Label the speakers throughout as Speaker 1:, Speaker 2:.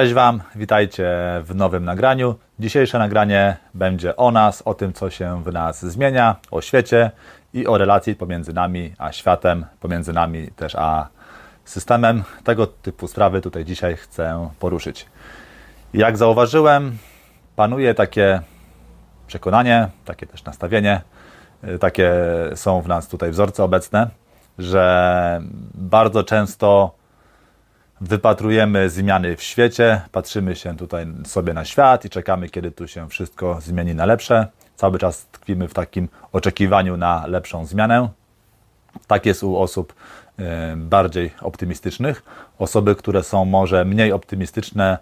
Speaker 1: Cześć Wam, witajcie w nowym nagraniu. Dzisiejsze nagranie będzie o nas, o tym, co się w nas zmienia, o świecie i o relacji pomiędzy nami a światem, pomiędzy nami też a systemem. Tego typu sprawy tutaj dzisiaj chcę poruszyć. Jak zauważyłem, panuje takie przekonanie, takie też nastawienie, y, takie są w nas tutaj wzorce obecne, że bardzo często wypatrujemy zmiany w świecie, patrzymy się tutaj sobie na świat i czekamy, kiedy tu się wszystko zmieni na lepsze. Cały czas tkwimy w takim oczekiwaniu na lepszą zmianę. Tak jest u osób y, bardziej optymistycznych. Osoby, które są może mniej optymistyczne,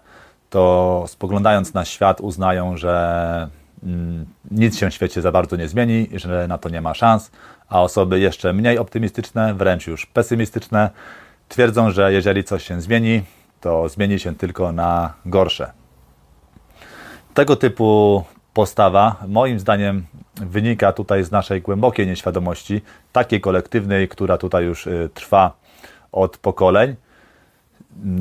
Speaker 1: to spoglądając na świat uznają, że mm, nic się w świecie za bardzo nie zmieni, że na to nie ma szans, a osoby jeszcze mniej optymistyczne, wręcz już pesymistyczne, Twierdzą, że jeżeli coś się zmieni, to zmieni się tylko na gorsze. Tego typu postawa, moim zdaniem, wynika tutaj z naszej głębokiej nieświadomości, takiej kolektywnej, która tutaj już y, trwa od pokoleń,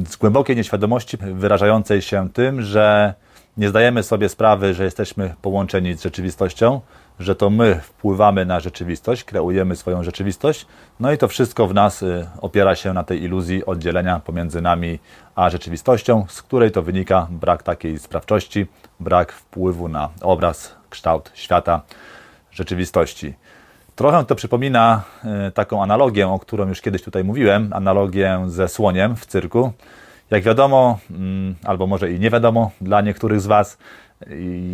Speaker 1: z głębokiej nieświadomości wyrażającej się tym, że nie zdajemy sobie sprawy, że jesteśmy połączeni z rzeczywistością, że to my wpływamy na rzeczywistość, kreujemy swoją rzeczywistość, no i to wszystko w nas y, opiera się na tej iluzji oddzielenia pomiędzy nami a rzeczywistością, z której to wynika brak takiej sprawczości, brak wpływu na obraz, kształt świata, rzeczywistości. Trochę to przypomina y, taką analogię, o którą już kiedyś tutaj mówiłem, analogię ze słoniem w cyrku. Jak wiadomo, mm, albo może i nie wiadomo dla niektórych z Was,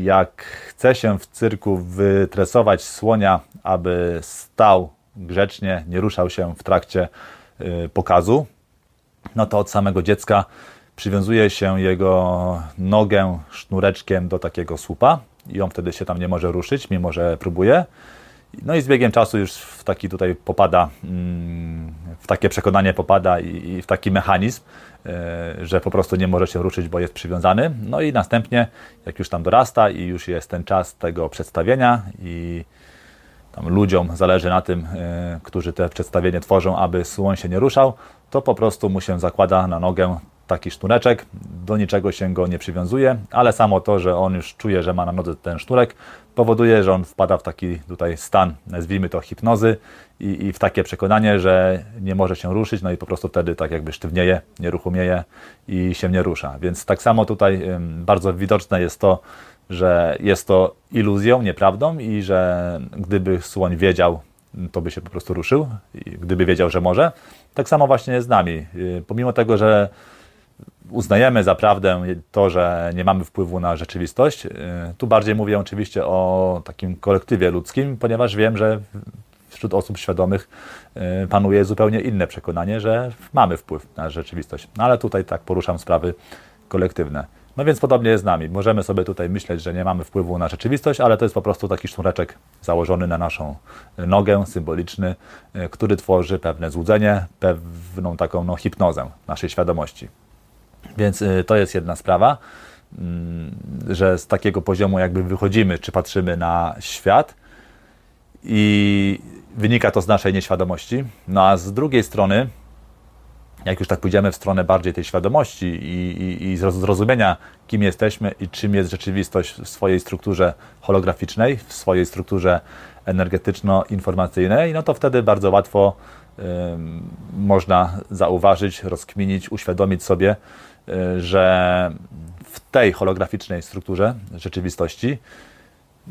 Speaker 1: jak chce się w cyrku wytresować słonia, aby stał grzecznie, nie ruszał się w trakcie y, pokazu, no to od samego dziecka przywiązuje się jego nogę sznureczkiem do takiego słupa i on wtedy się tam nie może ruszyć, mimo że próbuje. No i z biegiem czasu już w taki tutaj popada, mm, w takie przekonanie popada i w taki mechanizm, E, że po prostu nie może się ruszyć, bo jest przywiązany. No i następnie, jak już tam dorasta i już jest ten czas tego przedstawienia i tam ludziom zależy na tym, e, którzy te przedstawienie tworzą, aby słoń się nie ruszał, to po prostu mu się zakłada na nogę taki sznureczek, do niczego się go nie przywiązuje, ale samo to, że on już czuje, że ma na nodze ten sznurek, powoduje, że on wpada w taki tutaj stan, nazwijmy to hipnozy i, i, w takie przekonanie, że nie może się ruszyć, no i po prostu wtedy tak jakby sztywnieje, nieruchomieje i się nie rusza. Więc tak samo tutaj bardzo widoczne jest to, że jest to iluzją, nieprawdą i że gdyby słoń wiedział, to by się po prostu ruszył, gdyby wiedział, że może. Tak samo właśnie z nami. Y, pomimo tego, że uznajemy za prawdę to, że nie mamy wpływu na rzeczywistość. Y, tu bardziej mówię oczywiście o takim kolektywie ludzkim, ponieważ wiem, że wśród osób świadomych y, panuje zupełnie inne przekonanie, że mamy wpływ na rzeczywistość. No ale tutaj tak poruszam sprawy kolektywne. No więc podobnie jest z nami. Możemy sobie tutaj myśleć, że nie mamy wpływu na rzeczywistość, ale to jest po prostu taki sznureczek założony na naszą nogę, symboliczny, y, który tworzy pewne złudzenie, pewną taką no, hipnozę naszej świadomości. Więc y, to jest jedna sprawa, mm, że z takiego poziomu jakby wychodzimy, czy patrzymy na świat i wynika to z naszej nieświadomości. No a z drugiej strony, jak już tak pójdziemy w stronę bardziej tej świadomości i, i, i zrozumienia, kim jesteśmy i czym jest rzeczywistość w swojej strukturze holograficznej, w swojej strukturze energetyczno-informacyjnej, no to wtedy bardzo łatwo y, można zauważyć, rozkminić, uświadomić sobie, że w tej holograficznej strukturze rzeczywistości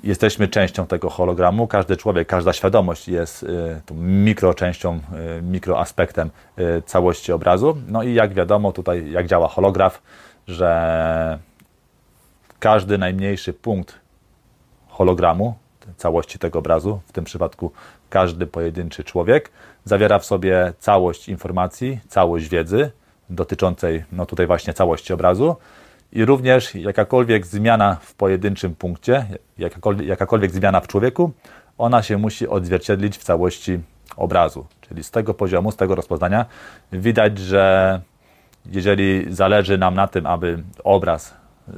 Speaker 1: jesteśmy częścią tego hologramu. Każdy człowiek, każda świadomość jest y, tą mikroczęścią, y, mikroaspektem y, całości obrazu. No i jak wiadomo, tutaj jak działa holograf, że każdy najmniejszy punkt hologramu, całości tego obrazu, w tym przypadku każdy pojedynczy człowiek, zawiera w sobie całość informacji, całość wiedzy, dotyczącej no tutaj właśnie całości obrazu i również jakakolwiek zmiana w pojedynczym punkcie, jakakolwiek, jakakolwiek zmiana w człowieku, ona się musi odzwierciedlić w całości obrazu. Czyli z tego poziomu, z tego rozpoznania widać, że jeżeli zależy nam na tym, aby obraz y,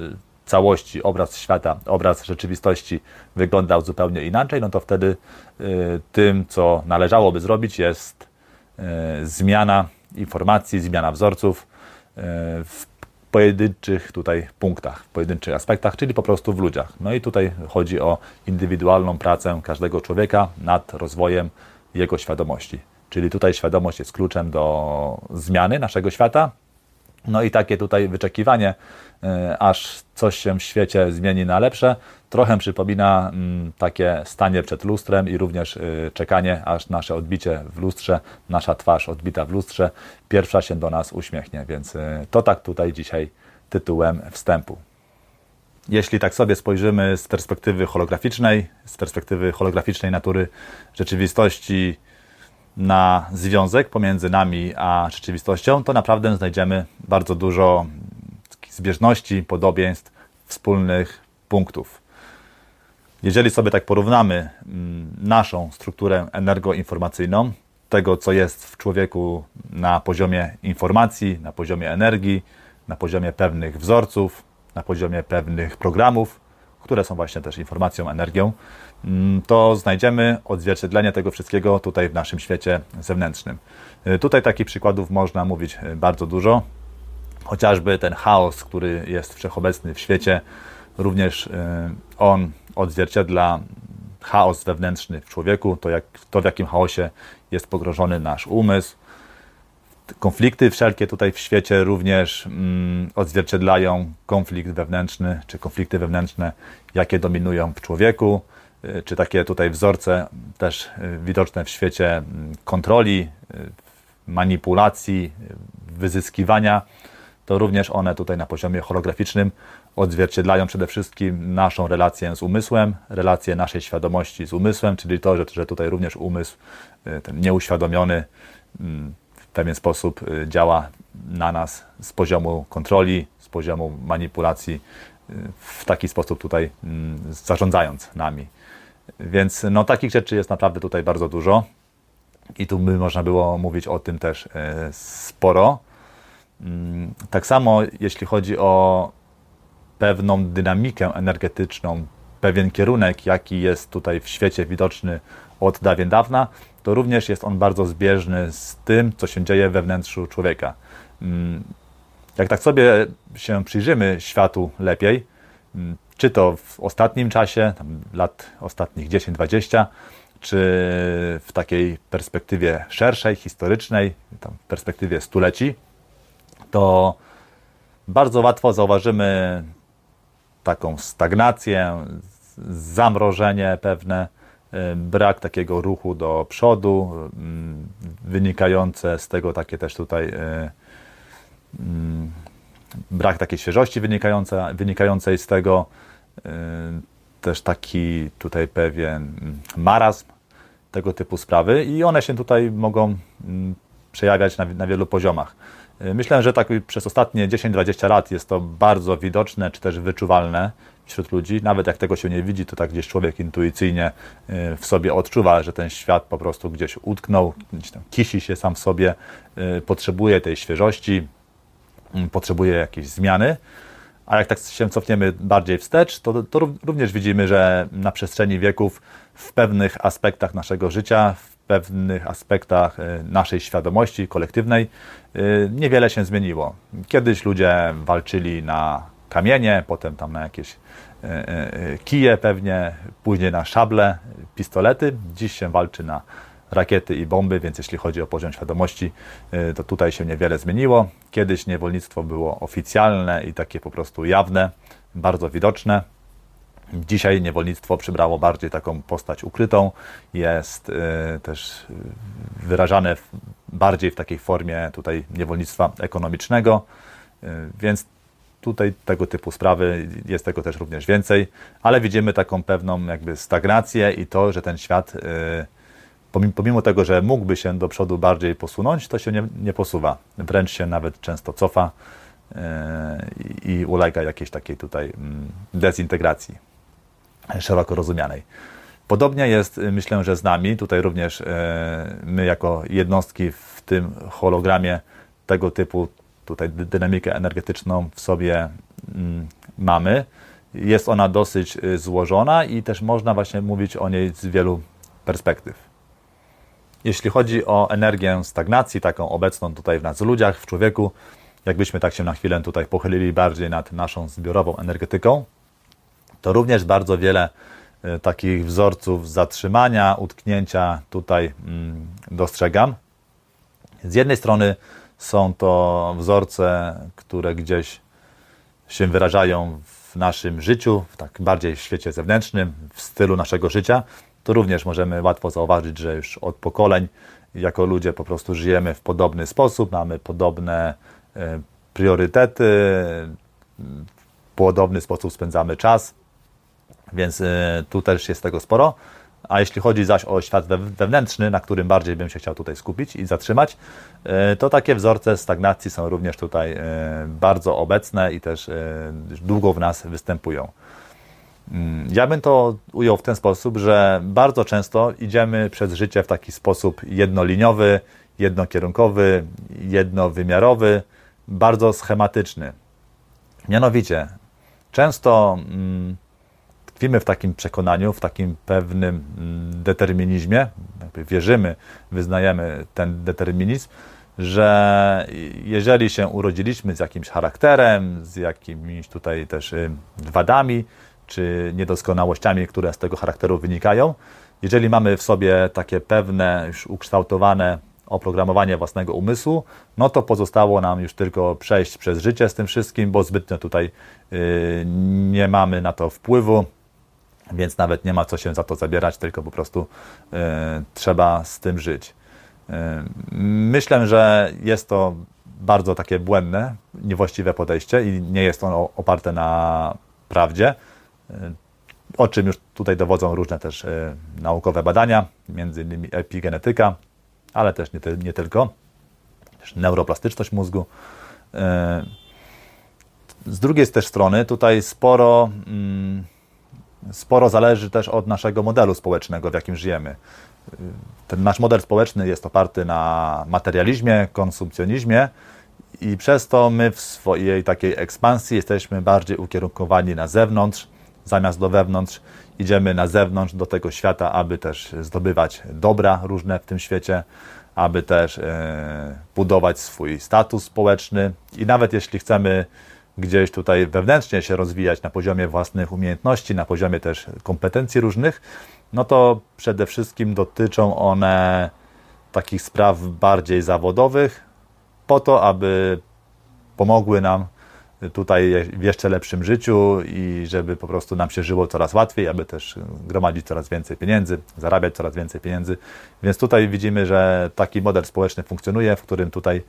Speaker 1: całości, obraz świata, obraz rzeczywistości wyglądał zupełnie inaczej, no to wtedy y, tym, co należałoby zrobić, jest y, zmiana informacji, zmiana wzorców e, w pojedynczych tutaj punktach, w pojedynczych aspektach, czyli po prostu w ludziach. No i tutaj chodzi o indywidualną pracę każdego człowieka nad rozwojem jego świadomości. Czyli tutaj świadomość jest kluczem do zmiany naszego świata. No i takie tutaj wyczekiwanie, e, aż coś się w świecie zmieni na lepsze, Trochę przypomina mm, takie stanie przed lustrem i również y, czekanie, aż nasze odbicie w lustrze, nasza twarz odbita w lustrze, pierwsza się do nas uśmiechnie. Więc y, to tak tutaj dzisiaj tytułem wstępu. Jeśli tak sobie spojrzymy z perspektywy holograficznej, z perspektywy holograficznej natury rzeczywistości na związek pomiędzy nami a rzeczywistością, to naprawdę znajdziemy bardzo dużo zbieżności, podobieństw, wspólnych punktów. Jeżeli sobie tak porównamy mm, naszą strukturę energoinformacyjną, tego co jest w człowieku na poziomie informacji, na poziomie energii, na poziomie pewnych wzorców, na poziomie pewnych programów, które są właśnie też informacją, energią, mm, to znajdziemy odzwierciedlenie tego wszystkiego tutaj w naszym świecie zewnętrznym. Y, tutaj takich przykładów można mówić y, bardzo dużo. Chociażby ten chaos, który jest wszechobecny w świecie, również y, on odzwierciedla chaos wewnętrzny w człowieku, to, jak, to w jakim chaosie jest pogrożony nasz umysł. Konflikty wszelkie tutaj w świecie również mm, odzwierciedlają konflikt wewnętrzny, czy konflikty wewnętrzne, jakie dominują w człowieku, y, czy takie tutaj wzorce też y, widoczne w świecie mm, kontroli, y, manipulacji, wyzyskiwania, to również one tutaj na poziomie holograficznym odzwierciedlają przede wszystkim naszą relację z umysłem, relację naszej świadomości z umysłem, czyli to, że, że tutaj również umysł y, ten nieuświadomiony mm, w pewien sposób y, działa na nas z poziomu kontroli, z poziomu manipulacji, y, w taki sposób tutaj mm, zarządzając nami. Więc no, takich rzeczy jest naprawdę tutaj bardzo dużo. I tu by można było mówić o tym też sporo. Mm, tak samo, jeśli chodzi o pewną dynamikę energetyczną, pewien kierunek, jaki jest tutaj w świecie widoczny od dawien dawna, to również jest on bardzo zbieżny z tym, co się dzieje we wnętrzu człowieka. Mm, jak tak sobie się przyjrzymy światu lepiej, mm, czy to w ostatnim czasie, lat ostatnich 10-20, czy w takiej perspektywie szerszej, historycznej, tam perspektywie stuleci, to bardzo łatwo zauważymy taką stagnację, zamrożenie pewne, y, brak takiego ruchu do przodu, y, wynikające z tego takie też tutaj y, mm, brak takiej świeżości wynikające, wynikającej z tego, też taki tutaj pewien marazm tego typu sprawy i one się tutaj mogą mm, przejawiać na, na wielu poziomach. E, Myślę, że tak przez ostatnie 10-20 lat jest to bardzo widoczne czy też wyczuwalne wśród ludzi. Nawet jak tego się nie widzi, to tak gdzieś człowiek intuicyjnie e, w sobie odczuwa, że ten świat po prostu gdzieś utknął, gdzieś tam kisi się sam w sobie, e, potrzebuje tej świeżości, mm, potrzebuje jakiejś zmiany. A jak tak się cofniemy bardziej wstecz, to, to również widzimy, że na przestrzeni wieków w pewnych aspektach naszego życia, w pewnych aspektach y, naszej świadomości kolektywnej y, niewiele się zmieniło. Kiedyś ludzie walczyli na kamienie, potem tam na jakieś y, kije pewnie, później na szable, pistolety. Dziś się walczy na rakiety i bomby, więc jeśli chodzi o poziom świadomości, to tutaj się niewiele zmieniło. Kiedyś niewolnictwo było oficjalne i takie po prostu jawne, bardzo widoczne Dzisiaj niewolnictwo przybrało bardziej taką postać ukrytą, jest y, też y, wyrażane bardziej w takiej formie tutaj niewolnictwa ekonomicznego, y, więc tutaj tego typu sprawy, jest tego też również więcej, ale widzimy taką pewną jakby stagnację i to, że ten świat pomimo tego, że mógłby się do przodu bardziej posunąć, to się nie, nie posuwa, wręcz się nawet często cofa i ulega jakiejś takiej tutaj mm, dezintegracji szeroko rozumianej. Podobnie jest, y, myślę, że z nami. Tutaj również y, my, jako jednostki w tym hologramie, tego typu tutaj dynamikę energetyczną w sobie mm, mamy. Jest ona dosyć y, złożona i też można właśnie mówić o niej z wielu perspektyw. Jeśli chodzi o energię stagnacji, taką obecną tutaj w nas ludziach, w człowieku, jakbyśmy tak się na chwilę tutaj pochylili bardziej nad naszą zbiorową energetyką, to również bardzo wiele e, takich wzorców zatrzymania, utknięcia tutaj mm, dostrzegam. Z jednej strony są to wzorce, które gdzieś się wyrażają w naszym życiu, w tak bardziej w świecie zewnętrznym, w stylu naszego życia. To również możemy łatwo zauważyć, że już od pokoleń jako ludzie po prostu żyjemy w podobny sposób, mamy podobne e, priorytety, w podobny sposób spędzamy czas, więc y, tu też jest tego sporo. A jeśli chodzi zaś o świat wewnętrzny, na którym bardziej bym się chciał tutaj skupić i zatrzymać, y, to takie wzorce stagnacji są również tutaj y, bardzo obecne i też długo w nas występują. Mm, ja bym to ujął w ten sposób, że bardzo często idziemy przez życie w taki sposób jednoliniowy, jednokierunkowy, jednowymiarowy, bardzo schematyczny. Mianowicie, często. Mm, tkwimy w takim przekonaniu, w takim pewnym mm, determinizmie, wierzymy, wyznajemy ten determinizm, że jeżeli się urodziliśmy z jakimś charakterem, z jakimiś tutaj też y, wadami czy niedoskonałościami, które z tego charakteru wynikają, jeżeli mamy w sobie takie pewne, już ukształtowane oprogramowanie własnego umysłu, no to pozostało nam już tylko przejść przez życie z tym wszystkim, bo zbytnio tutaj y, nie mamy na to wpływu. Więc nawet nie ma co się za to zabierać, tylko po prostu e, trzeba z tym żyć. E, myślę, że jest to bardzo takie błędne, niewłaściwe podejście i nie jest ono oparte na prawdzie, e, o czym już tutaj dowodzą różne też naukowe badania, między innymi epigenetyka, ale też nie, nie tylko, też neuroplastyczność mózgu. Z drugiej też strony tutaj sporo mm, sporo zależy też od naszego modelu społecznego, w jakim żyjemy. Ten nasz model społeczny jest oparty na materializmie, konsumpcjonizmie i przez to my w swojej takiej ekspansji jesteśmy bardziej ukierunkowani na zewnątrz, zamiast do wewnątrz. Idziemy na zewnątrz do tego świata, aby też zdobywać dobra różne w tym świecie, aby też e, budować swój status społeczny i nawet jeśli chcemy gdzieś tutaj wewnętrznie się rozwijać na poziomie własnych umiejętności, na poziomie też kompetencji różnych, no to przede wszystkim dotyczą one takich spraw bardziej zawodowych, po to, aby pomogły nam tutaj w jeszcze lepszym życiu i żeby po prostu nam się żyło coraz łatwiej, aby też gromadzić coraz więcej pieniędzy, zarabiać coraz więcej pieniędzy. Więc tutaj widzimy, że taki model społeczny funkcjonuje, w którym tutaj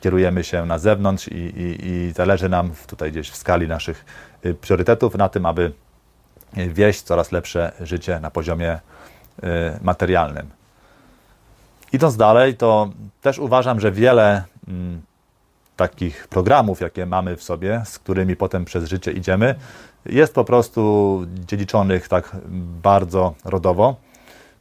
Speaker 1: kierujemy się na zewnątrz i, i, i zależy nam tutaj gdzieś w skali naszych y, priorytetów na tym, aby wieść coraz lepsze życie na poziomie y, materialnym. Idąc dalej, to też uważam, że wiele mm, takich programów, jakie mamy w sobie, z którymi potem przez życie idziemy, jest po prostu dziedziczonych tak bardzo rodowo.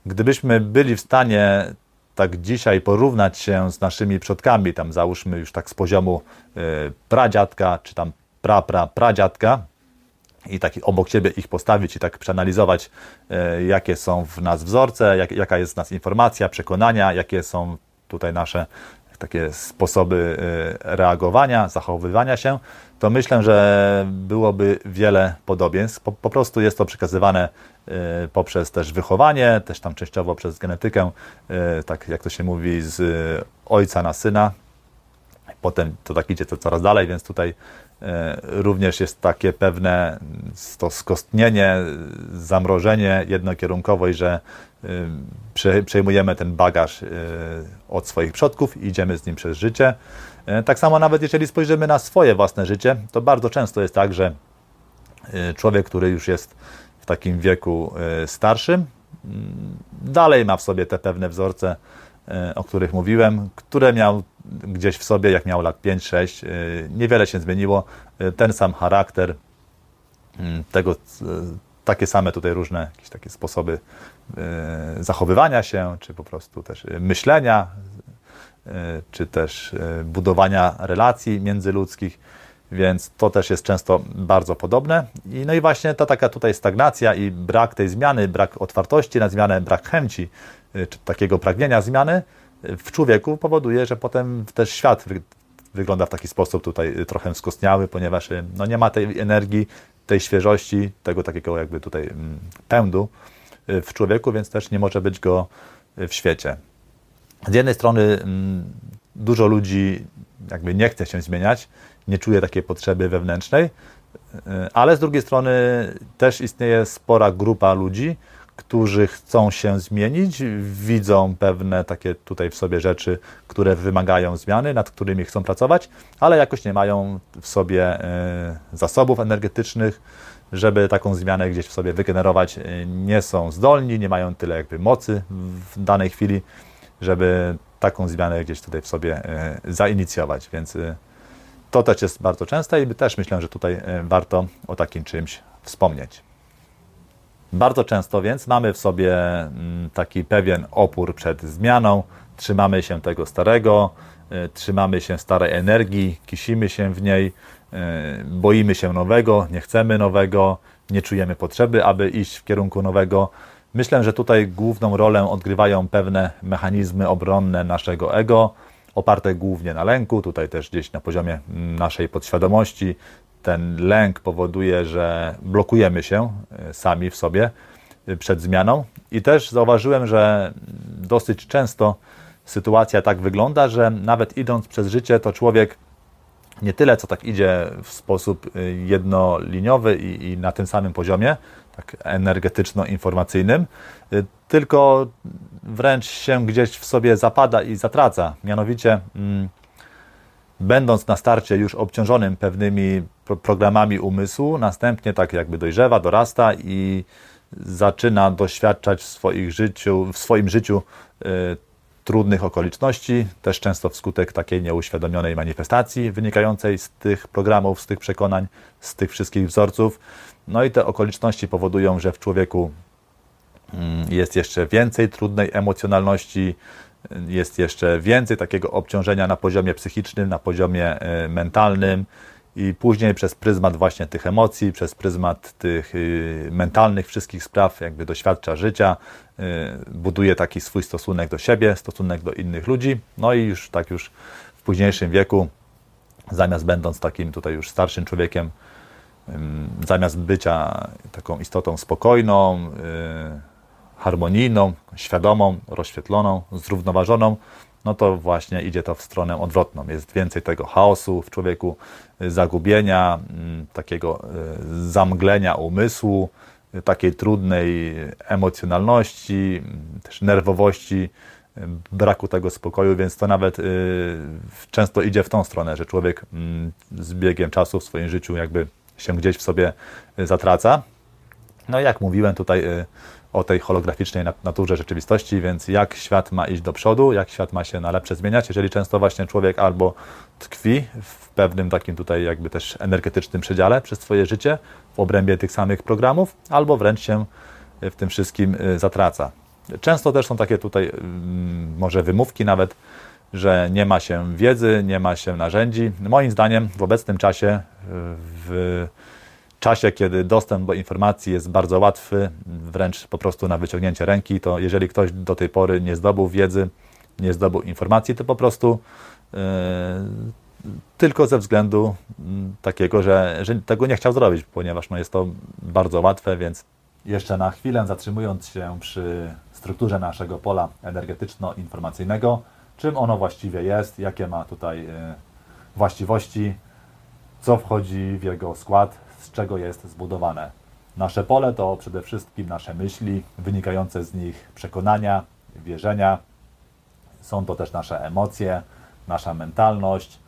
Speaker 1: Gdybyśmy byli w stanie tak dzisiaj porównać się z naszymi przodkami, tam załóżmy już tak z poziomu y, pradziadka, czy tam pra, pra, pradziadka, i taki obok siebie ich postawić i tak przeanalizować, y, jakie są w nas wzorce, jak, jaka jest w nas informacja, przekonania, jakie są tutaj nasze takie sposoby e, reagowania, zachowywania się, to myślę, że byłoby wiele podobieństw. Po, po, prostu jest to przekazywane e, poprzez też wychowanie, też tam częściowo przez genetykę, e, tak jak to się mówi, z ojca na syna. Potem to tak idzie to coraz dalej, więc tutaj E, również jest takie pewne to skostnienie, zamrożenie i że e, przejmujemy ten bagaż e, od swoich przodków i idziemy z nim przez życie. Tak samo nawet jeżeli spojrzymy na swoje własne życie, to bardzo często jest tak, że człowiek, który już jest w takim wieku starszym, dalej ma w sobie te pewne wzorce E, o których mówiłem, które miał gdzieś w sobie, jak miał lat 5-6. E, niewiele się zmieniło. E, ten sam charakter, mm, tego, takie same tutaj różne jakieś takie sposoby zachowywania się, czy po prostu też myślenia, czy też budowania relacji międzyludzkich, więc to też jest często bardzo podobne. I, no i właśnie ta taka tutaj stagnacja i brak tej zmiany, brak otwartości na zmianę, brak chęci Y, czy takiego pragnienia zmiany y, w człowieku powoduje, że potem też świat wygląda w taki sposób tutaj y, trochę skostniały, ponieważ no, nie ma tej energii, tej świeżości, tego takiego jakby tutaj mm, pędu w człowieku, więc też nie może być go w świecie. Z jednej strony mm, dużo ludzi jakby nie chce się zmieniać, nie czuje takiej potrzeby wewnętrznej, ale z drugiej strony też istnieje spora grupa ludzi, którzy chcą się zmienić, widzą pewne takie tutaj w sobie rzeczy, które wymagają zmiany, nad którymi chcą pracować, ale jakoś nie mają w sobie e, zasobów energetycznych, żeby taką zmianę gdzieś w sobie wygenerować. E, nie są zdolni, nie mają tyle jakby mocy w danej chwili, żeby taką zmianę gdzieś tutaj w sobie e, zainicjować, więc to też jest bardzo częste i też myślę, że tutaj warto o takim czymś wspomnieć. Bardzo często więc mamy w sobie mm, taki pewien opór przed zmianą, trzymamy się tego starego, y, trzymamy się starej energii, kisimy się w niej, y, boimy się nowego, nie chcemy nowego, nie czujemy potrzeby, aby iść w kierunku nowego. Myślę, że tutaj główną rolę odgrywają pewne mechanizmy obronne naszego ego, oparte głównie na lęku, tutaj też gdzieś na poziomie mm, naszej podświadomości, ten lęk powoduje, że blokujemy się e, sami w sobie e, przed zmianą. I też zauważyłem, że dosyć często sytuacja tak wygląda, że nawet idąc przez życie, to człowiek nie tyle co tak idzie w sposób e, jednoliniowy i, i na tym samym poziomie, tak energetyczno-informacyjnym, tylko wręcz się gdzieś w sobie zapada i zatraca. Mianowicie, mm, będąc na starcie już obciążonym pewnymi programami umysłu, następnie tak jakby dojrzewa, dorasta i zaczyna doświadczać w, swoich życiu, w swoim życiu y, trudnych okoliczności, też często wskutek takiej nieuświadomionej manifestacji wynikającej z tych programów, z tych przekonań, z tych wszystkich wzorców. No i te okoliczności powodują, że w człowieku mm, jest jeszcze więcej trudnej emocjonalności, jest jeszcze więcej takiego obciążenia na poziomie psychicznym, na poziomie e, mentalnym i później przez pryzmat właśnie tych emocji, przez pryzmat tych y, mentalnych wszystkich spraw, jakby doświadcza życia, y, buduje taki swój stosunek do siebie, stosunek do innych ludzi, no i już tak już w późniejszym wieku, zamiast będąc takim tutaj już starszym człowiekiem, zamiast bycia taką istotą spokojną, y, harmonijną, świadomą, rozświetloną, zrównoważoną, no to właśnie idzie to w stronę odwrotną. Jest więcej tego chaosu w człowieku, y, zagubienia, mm, takiego y, zamglenia umysłu, y, takiej trudnej emocjonalności, mm, też nerwowości, braku tego spokoju, więc to nawet często idzie w tą stronę, że człowiek mm, z biegiem czasu w swoim życiu jakby się gdzieś w sobie zatraca. No i jak mówiłem tutaj o tej holograficznej naturze rzeczywistości, więc jak świat ma iść do przodu, jak świat ma się na lepsze zmieniać, jeżeli często właśnie człowiek albo tkwi w pewnym takim tutaj jakby też energetycznym przedziale przez swoje życie w obrębie tych samych programów, albo wręcz się e, w tym wszystkim e, zatraca. Często też są takie tutaj mm, może wymówki nawet, że nie ma się wiedzy, nie ma się narzędzi. Moim zdaniem w obecnym czasie e, w czasie, kiedy dostęp do informacji jest bardzo łatwy, wręcz po prostu na wyciągnięcie ręki, to jeżeli ktoś do tej pory nie zdobył wiedzy, nie zdobył informacji, to po prostu e, tylko ze względu mm, takiego, że, że tego nie chciał zrobić, ponieważ no, jest to bardzo łatwe, więc jeszcze na chwilę zatrzymując się przy strukturze naszego pola energetyczno-informacyjnego, czym ono właściwie jest, jakie ma tutaj e, właściwości, co wchodzi w jego skład, z czego jest zbudowane. Nasze pole to przede wszystkim nasze myśli, wynikające z nich przekonania, wierzenia. Są to też nasze emocje, nasza mentalność,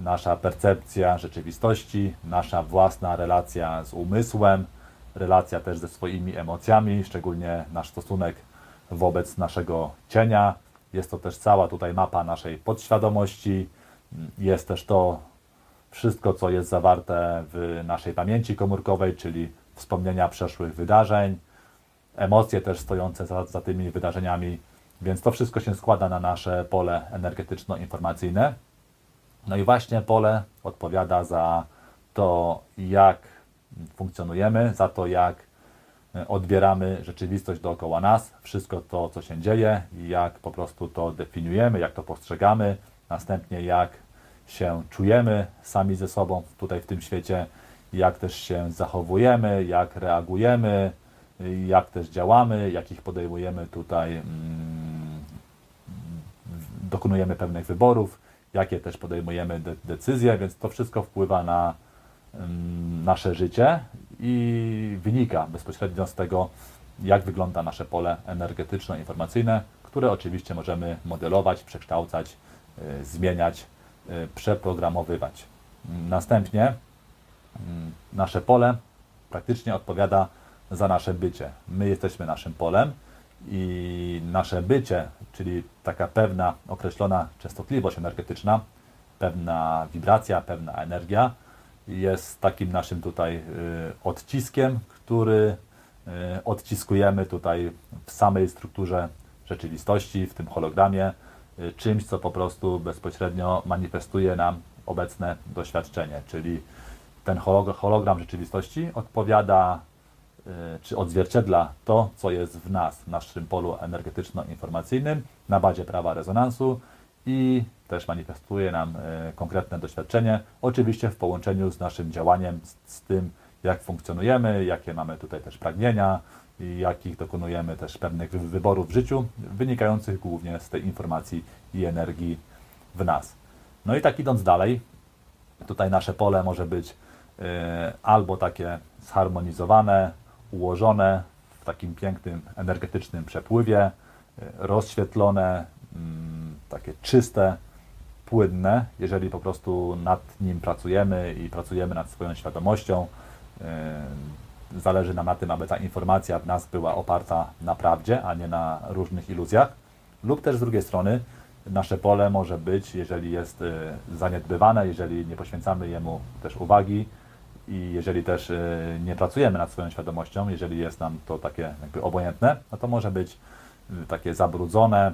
Speaker 1: nasza percepcja rzeczywistości, nasza własna relacja z umysłem, relacja też ze swoimi emocjami, szczególnie nasz stosunek wobec naszego cienia. Jest to też cała tutaj mapa naszej podświadomości. Jest też to, wszystko, co jest zawarte w naszej pamięci komórkowej, czyli wspomnienia przeszłych wydarzeń, emocje też stojące za, za tymi wydarzeniami, więc to wszystko się składa na nasze pole energetyczno-informacyjne. No i właśnie pole odpowiada za to, jak funkcjonujemy, za to, jak odbieramy rzeczywistość dookoła nas, wszystko to, co się dzieje i jak po prostu to definiujemy, jak to postrzegamy, następnie jak się czujemy sami ze sobą tutaj w tym świecie, jak też się zachowujemy, jak reagujemy, jak też działamy, jakich podejmujemy tutaj, mm, dokonujemy pewnych wyborów, jakie też podejmujemy decyzje, więc to wszystko wpływa na mm, nasze życie i wynika bezpośrednio z tego, jak wygląda nasze pole energetyczno-informacyjne, które oczywiście możemy modelować, przekształcać, y, zmieniać Y, przeprogramowywać. Następnie mm, nasze pole praktycznie odpowiada za nasze bycie. My jesteśmy naszym polem i nasze bycie, czyli taka pewna określona częstotliwość energetyczna, pewna wibracja, pewna energia, jest takim naszym tutaj y, odciskiem, który y, odciskujemy tutaj w samej strukturze rzeczywistości, w tym hologramie, Y, czymś, co po prostu bezpośrednio manifestuje nam obecne doświadczenie, czyli ten hologram rzeczywistości odpowiada y, czy odzwierciedla to, co jest w nas, w naszym polu energetyczno-informacyjnym na bazie prawa rezonansu i też manifestuje nam y, konkretne doświadczenie, oczywiście w połączeniu z naszym działaniem, z tym, jak funkcjonujemy, jakie mamy tutaj też pragnienia i jakich dokonujemy też pewnych wyborów w życiu, wynikających głównie z tej informacji i energii w nas. No i tak idąc dalej, tutaj nasze pole może być e, albo takie zharmonizowane, ułożone w takim pięknym, energetycznym przepływie, e, rozświetlone, mm, takie czyste, płynne, jeżeli po prostu nad nim pracujemy i pracujemy nad swoją świadomością, Zależy nam na tym, aby ta informacja w nas była oparta na prawdzie, a nie na różnych iluzjach. Lub też z drugiej strony, nasze pole może być, jeżeli jest e, zaniedbywane, jeżeli nie poświęcamy jemu też uwagi i jeżeli też e, nie pracujemy nad swoją świadomością, jeżeli jest nam to takie jakby obojętne, no to może być e, takie zabrudzone,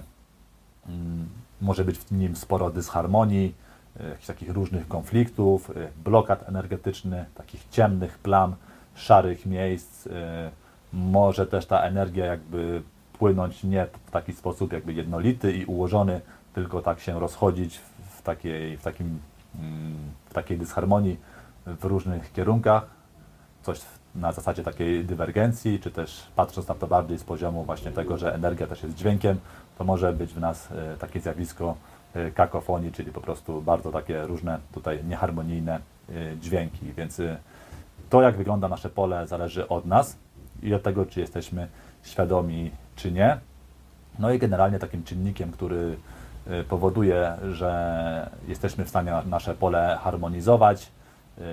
Speaker 1: mm, może być w nim sporo dysharmonii, E, jakichś takich różnych konfliktów, e, blokad energetycznych, takich ciemnych plam, szarych miejsc. E, może też ta energia jakby płynąć nie w taki sposób jakby jednolity i ułożony, tylko tak się rozchodzić w takiej, w takim, mm, w takiej dysharmonii w różnych kierunkach. Coś na zasadzie takiej dywergencji, czy też patrząc na to bardziej z poziomu właśnie tego, że energia też jest dźwiękiem, to może być w nas takie zjawisko Y, kakofonii, czyli po prostu bardzo takie różne tutaj nieharmonijne y, dźwięki, więc y, to jak wygląda nasze pole zależy od nas i od tego, czy jesteśmy świadomi, czy nie. No i generalnie takim czynnikiem, który powoduje, że jesteśmy w stanie nasze pole harmonizować,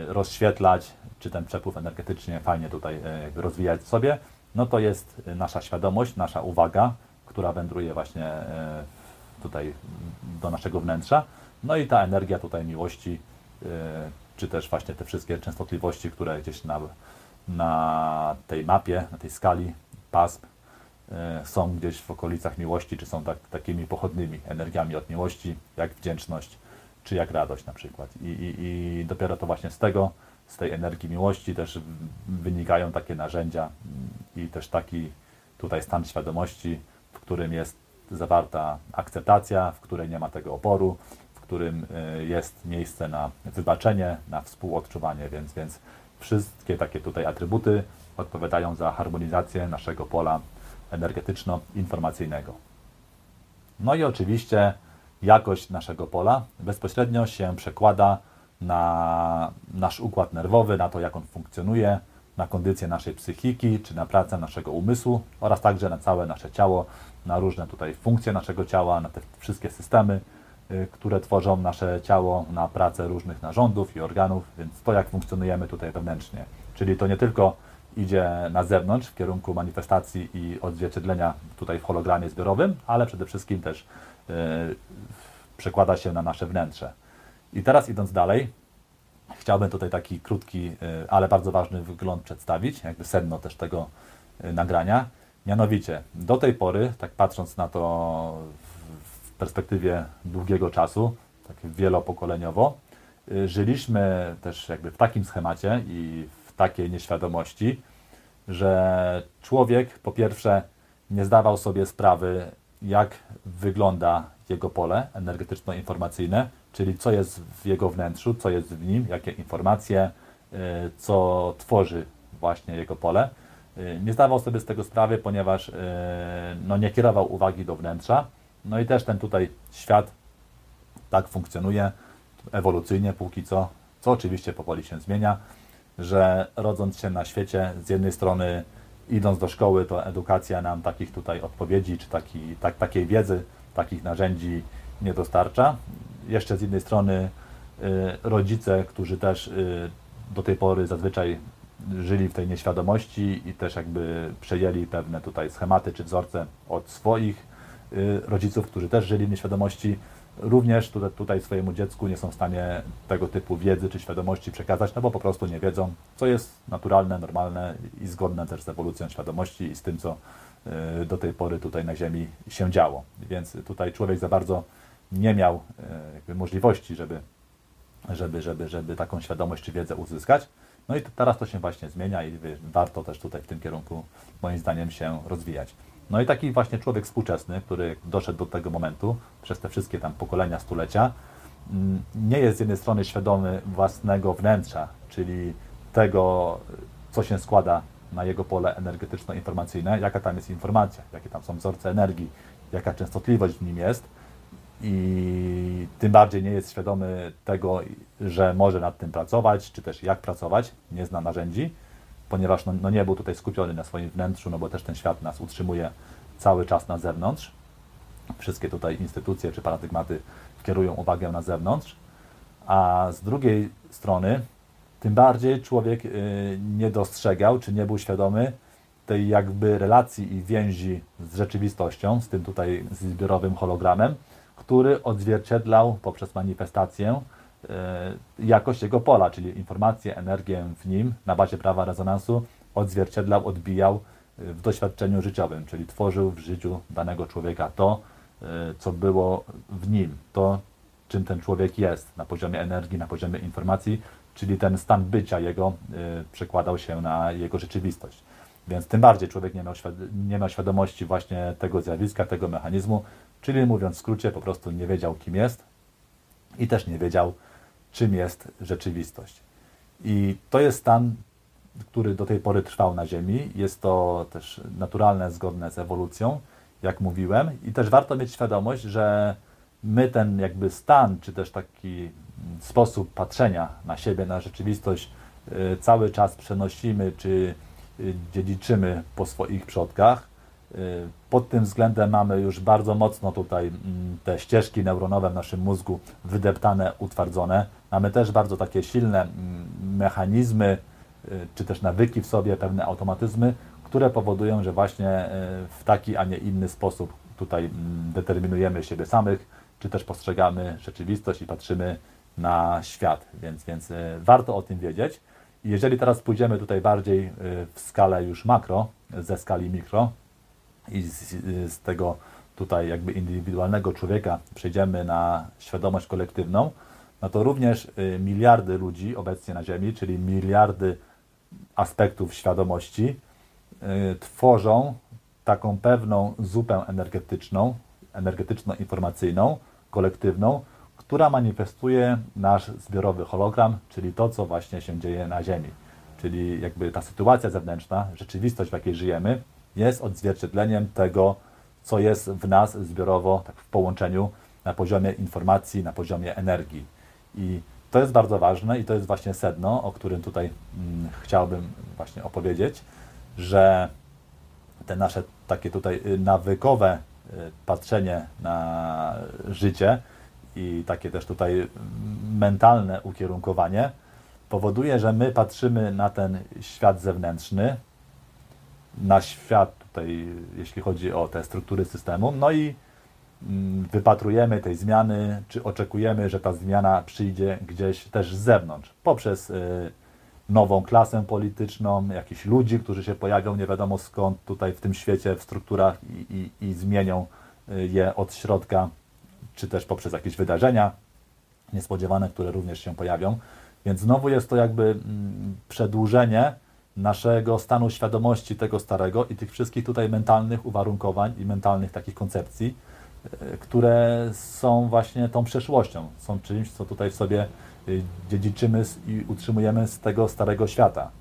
Speaker 1: rozświetlać, czy ten przepływ energetycznie fajnie tutaj jakby rozwijać sobie, no to jest nasza świadomość, nasza uwaga, która wędruje właśnie tutaj do naszego wnętrza. No i ta energia tutaj miłości, e, czy też właśnie te wszystkie częstotliwości, które gdzieś na, na tej mapie, na tej skali pasm e, są gdzieś w okolicach miłości, czy są tak, takimi pochodnymi energiami od miłości, jak wdzięczność, czy jak radość na przykład. I, i, I, dopiero to właśnie z tego, z tej energii miłości też wynikają takie narzędzia mm, i też taki tutaj stan świadomości, w którym jest zawarta akceptacja, w której nie ma tego oporu, w którym e, jest miejsce na wybaczenie, na współodczuwanie, więc, więc wszystkie takie tutaj atrybuty odpowiadają za harmonizację naszego pola energetyczno-informacyjnego. No i oczywiście jakość naszego pola bezpośrednio się przekłada na nasz układ nerwowy, na to jak on funkcjonuje, na kondycję naszej psychiki czy na pracę naszego umysłu oraz także na całe nasze ciało, na różne tutaj funkcje naszego ciała, na te wszystkie systemy, y, które tworzą nasze ciało, na pracę różnych narządów i organów, więc to jak funkcjonujemy tutaj wewnętrznie. Czyli to nie tylko idzie na zewnątrz w kierunku manifestacji i odzwierciedlenia tutaj w hologramie zbiorowym, ale przede wszystkim też y, przekłada się na nasze wnętrze. I teraz idąc dalej, chciałbym tutaj taki krótki, y, ale bardzo ważny wygląd przedstawić, jakby sedno też tego nagrania. Mianowicie, do tej pory, tak patrząc na to w perspektywie długiego czasu, tak wielopokoleniowo, y, żyliśmy też jakby w takim schemacie i w takiej nieświadomości, że człowiek po pierwsze nie zdawał sobie sprawy, jak wygląda jego pole energetyczno-informacyjne, czyli co jest w jego wnętrzu, co jest w nim, jakie informacje, y, co tworzy właśnie jego pole. Y, nie zdawał sobie z tego sprawy, ponieważ y, no, nie kierował uwagi do wnętrza. No i też ten tutaj świat tak funkcjonuje ewolucyjnie póki co, co oczywiście powoli się zmienia, że rodząc się na świecie, z jednej strony idąc do szkoły, to edukacja nam takich tutaj odpowiedzi, czy taki, tak, takiej wiedzy, takich narzędzi nie dostarcza. Jeszcze z jednej strony y, rodzice, którzy też do tej pory zazwyczaj żyli w tej nieświadomości i też jakby przejęli pewne tutaj schematy czy wzorce od swoich y, rodziców, którzy też żyli w nieświadomości. Również tutaj swojemu dziecku nie są w stanie tego typu wiedzy czy świadomości przekazać, no bo po prostu nie wiedzą, co jest naturalne, normalne i zgodne też z ewolucją świadomości i z tym, co y, do tej pory tutaj na Ziemi się działo. Więc tutaj człowiek za bardzo nie miał y, możliwości, żeby żeby, żeby, żeby taką świadomość czy wiedzę uzyskać. No i teraz to się właśnie zmienia i warto też tutaj w tym kierunku, moim zdaniem, się rozwijać. No i taki właśnie człowiek współczesny, który doszedł do tego momentu przez te wszystkie tam pokolenia, stulecia, mm, nie jest z jednej strony świadomy własnego wnętrza, czyli tego, co się składa na jego pole energetyczno-informacyjne, jaka tam jest informacja, jakie tam są wzorce energii, jaka częstotliwość w nim jest, i tym bardziej nie jest świadomy tego, że może nad tym pracować, czy też jak pracować, nie zna narzędzi, ponieważ no, no, nie był tutaj skupiony na swoim wnętrzu, no bo też ten świat nas utrzymuje cały czas na zewnątrz. Wszystkie tutaj instytucje czy paradygmaty kierują uwagę na zewnątrz, a z drugiej strony tym bardziej człowiek y, nie dostrzegał, czy nie był świadomy tej jakby relacji i więzi z rzeczywistością, z tym tutaj zbiorowym hologramem, który odzwierciedlał poprzez manifestację e, jakość jego pola, czyli informację, energię w nim na bazie prawa rezonansu odzwierciedlał, odbijał e, w doświadczeniu życiowym, czyli tworzył w życiu danego człowieka to, e, co było w nim, to, czym ten człowiek jest na poziomie energii, na poziomie informacji, czyli ten stan bycia jego przekładał się na jego rzeczywistość. Więc tym bardziej człowiek nie miał, nie miał świadomości właśnie tego zjawiska, tego mechanizmu, Czyli mówiąc w skrócie, po prostu nie wiedział, kim jest i też nie wiedział, czym jest rzeczywistość. I to jest stan, który do tej pory trwał na Ziemi. Jest to też naturalne, zgodne z ewolucją, jak mówiłem. I też warto mieć świadomość, że my ten jakby stan, czy też taki sposób patrzenia na siebie, na rzeczywistość, y, cały czas przenosimy, czy y, dziedziczymy po swoich przodkach. Y, pod tym względem mamy już bardzo mocno tutaj mm, te ścieżki neuronowe w naszym mózgu wydeptane, utwardzone. Mamy też bardzo takie silne mm, mechanizmy, y, czy też nawyki w sobie, pewne automatyzmy, które powodują, że właśnie y, w taki, a nie inny sposób tutaj mm, determinujemy siebie samych, czy też postrzegamy rzeczywistość i patrzymy na świat. Więc, więc warto o tym wiedzieć. Jeżeli teraz pójdziemy tutaj bardziej w skalę już makro, ze skali mikro, i z, z tego tutaj jakby indywidualnego człowieka przejdziemy na świadomość kolektywną, no to również y, miliardy ludzi obecnie na Ziemi, czyli miliardy aspektów świadomości, y, tworzą taką pewną zupę energetyczną, energetyczno-informacyjną, kolektywną, która manifestuje nasz zbiorowy hologram, czyli to, co właśnie się dzieje na Ziemi. Czyli jakby ta sytuacja zewnętrzna, rzeczywistość, w jakiej żyjemy, jest odzwierciedleniem tego, co jest w nas zbiorowo, tak w połączeniu na poziomie informacji, na poziomie energii. I to jest bardzo ważne i to jest właśnie sedno, o którym tutaj mm, chciałbym właśnie opowiedzieć, że te nasze takie tutaj y, nawykowe y, patrzenie na życie i takie też tutaj mm, mentalne ukierunkowanie powoduje, że my patrzymy na ten świat zewnętrzny, na świat tutaj, jeśli chodzi o te struktury systemu. No i mm, wypatrujemy tej zmiany, czy oczekujemy, że ta zmiana przyjdzie gdzieś też z zewnątrz, poprzez y, nową klasę polityczną, jakichś ludzi, którzy się pojawią nie wiadomo skąd tutaj w tym świecie, w strukturach i, i, i zmienią y, je od środka, czy też poprzez jakieś wydarzenia niespodziewane, które również się pojawią. Więc znowu jest to jakby mm, przedłużenie naszego stanu świadomości tego starego i tych wszystkich tutaj mentalnych uwarunkowań i mentalnych takich koncepcji, e, które są właśnie tą przeszłością, są czymś, co tutaj w sobie e, dziedziczymy i utrzymujemy z tego starego świata.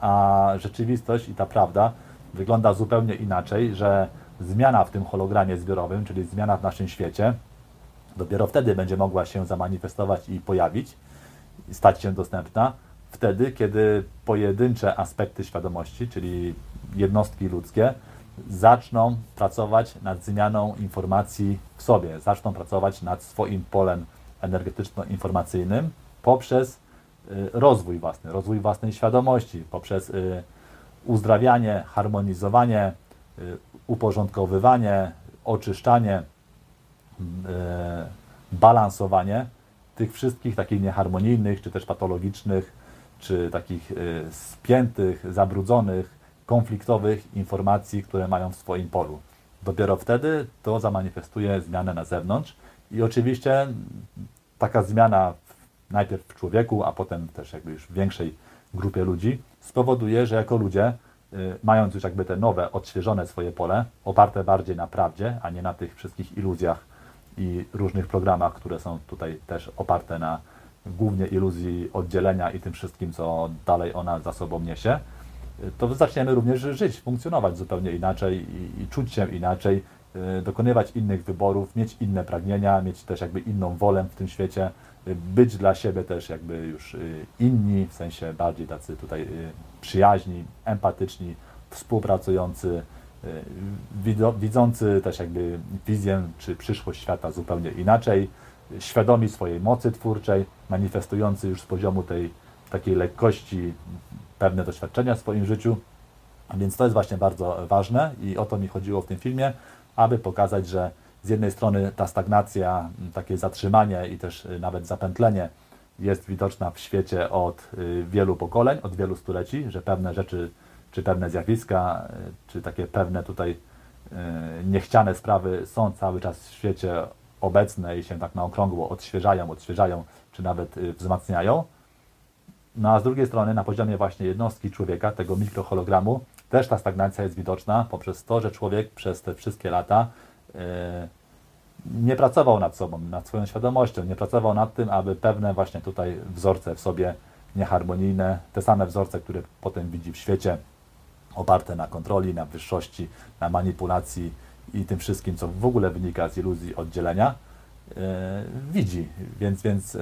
Speaker 1: A rzeczywistość i ta prawda wygląda zupełnie inaczej, że zmiana w tym hologramie zbiorowym, czyli zmiana w naszym świecie, dopiero wtedy będzie mogła się zamanifestować i pojawić, stać się dostępna, wtedy, kiedy pojedyncze aspekty świadomości, czyli jednostki ludzkie, zaczną pracować nad zmianą informacji w sobie, zaczną pracować nad swoim polem energetyczno-informacyjnym poprzez y, rozwój własny, rozwój własnej świadomości, poprzez y, uzdrawianie, harmonizowanie, y, uporządkowywanie, oczyszczanie, balansowanie tych wszystkich takich nieharmonijnych czy też patologicznych czy takich y, spiętych, zabrudzonych, konfliktowych informacji, które mają w swoim polu. Dopiero wtedy to zamanifestuje zmianę na zewnątrz i oczywiście taka zmiana najpierw w człowieku, a potem też jakby już w większej grupie ludzi spowoduje, że jako ludzie y, mając już jakby te nowe, odświeżone swoje pole, oparte bardziej na prawdzie, a nie na tych wszystkich iluzjach i różnych programach, które są tutaj też oparte na głównie iluzji oddzielenia i tym wszystkim, co dalej ona za sobą niesie, to zaczniemy również żyć, funkcjonować zupełnie inaczej i, i czuć się inaczej, y, dokonywać innych wyborów, mieć inne pragnienia, mieć też jakby inną wolę w tym świecie, y, być dla siebie też jakby już y, inni, w sensie bardziej tacy tutaj przyjaźni, empatyczni, współpracujący, widzący też jakby wizję czy przyszłość świata zupełnie inaczej świadomi swojej mocy twórczej, manifestujący już z poziomu tej takiej lekkości pewne doświadczenia w swoim życiu. Więc to jest właśnie bardzo ważne i o to mi chodziło w tym filmie, aby pokazać, że z jednej strony ta stagnacja, takie zatrzymanie i też y, nawet zapętlenie jest widoczna w świecie od y, wielu pokoleń, od wielu stuleci, że pewne rzeczy, czy pewne zjawiska, y, czy takie pewne tutaj niechciane sprawy są cały czas w świecie obecne i się tak na okrągło odświeżają, odświeżają, czy nawet y, wzmacniają. No a z drugiej strony na poziomie właśnie jednostki człowieka, tego mikrohologramu, też ta stagnacja jest widoczna poprzez to, że człowiek przez te wszystkie lata y, nie pracował nad sobą, nad swoją świadomością, nie pracował nad tym, aby pewne właśnie tutaj wzorce w sobie nieharmonijne, te same wzorce, które potem widzi w świecie, oparte na kontroli, na wyższości, na manipulacji, i tym wszystkim, co w ogóle wynika z iluzji oddzielenia, e, widzi. Więc, więc e,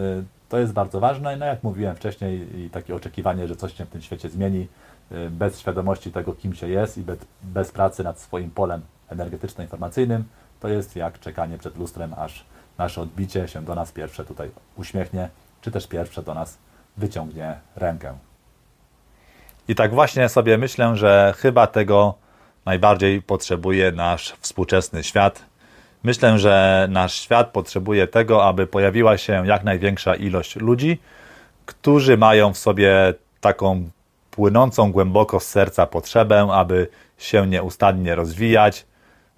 Speaker 1: to jest bardzo ważne. No jak mówiłem wcześniej, i takie oczekiwanie, że coś się w tym świecie zmieni, e, bez świadomości tego, kim się jest i bez, bez pracy nad swoim polem energetyczno-informacyjnym, to jest jak czekanie przed lustrem, aż nasze odbicie się do nas pierwsze tutaj uśmiechnie, czy też pierwsze do nas wyciągnie rękę. I tak właśnie sobie myślę, że chyba tego najbardziej potrzebuje nasz współczesny świat. Myślę, że nasz świat potrzebuje tego, aby pojawiła się jak największa ilość ludzi, którzy mają w sobie taką płynącą głęboko z serca potrzebę, aby się nieustannie rozwijać,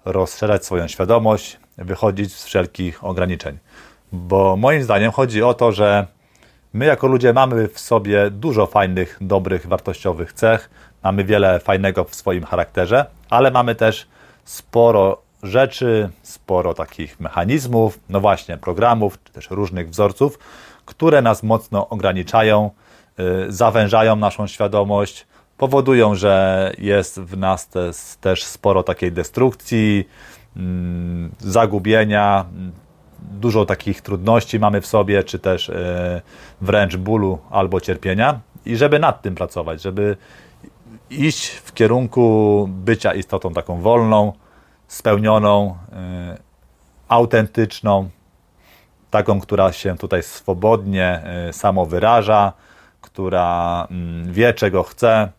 Speaker 1: rozszerzać swoją świadomość, wychodzić z wszelkich ograniczeń. Bo moim zdaniem chodzi o to, że my jako ludzie mamy w sobie dużo fajnych, dobrych, wartościowych cech, Mamy wiele fajnego w swoim charakterze, ale mamy też sporo rzeczy, sporo takich mechanizmów, no właśnie programów, czy też różnych wzorców, które nas mocno ograniczają, y, zawężają naszą świadomość, powodują, że jest w nas też sporo takiej destrukcji, mm, zagubienia, mm, dużo takich trudności mamy w sobie, czy też y, wręcz bólu albo cierpienia. I żeby nad tym pracować, żeby iść w kierunku bycia istotą taką wolną, spełnioną, y, autentyczną, taką, która się tutaj swobodnie y, samo wyraża, która mm, wie, czego chce